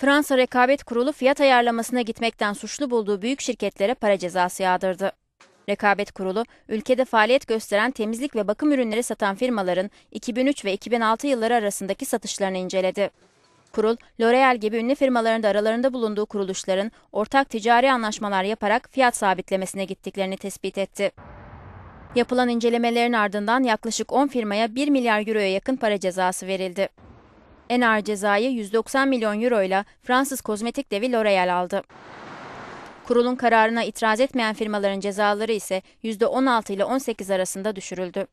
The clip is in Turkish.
Fransa Rekabet Kurulu fiyat ayarlamasına gitmekten suçlu bulduğu büyük şirketlere para cezası yağdırdı. Rekabet Kurulu, ülkede faaliyet gösteren temizlik ve bakım ürünleri satan firmaların 2003 ve 2006 yılları arasındaki satışlarını inceledi. Kurul, L'Oreal gibi ünlü firmaların da aralarında bulunduğu kuruluşların ortak ticari anlaşmalar yaparak fiyat sabitlemesine gittiklerini tespit etti. Yapılan incelemelerin ardından yaklaşık 10 firmaya 1 milyar euroya yakın para cezası verildi. Enar cezayı 190 milyon euro ile Fransız kozmetik devi L'Oreal aldı. Kurulun kararına itiraz etmeyen firmaların cezaları ise %16 ile 18 arasında düşürüldü.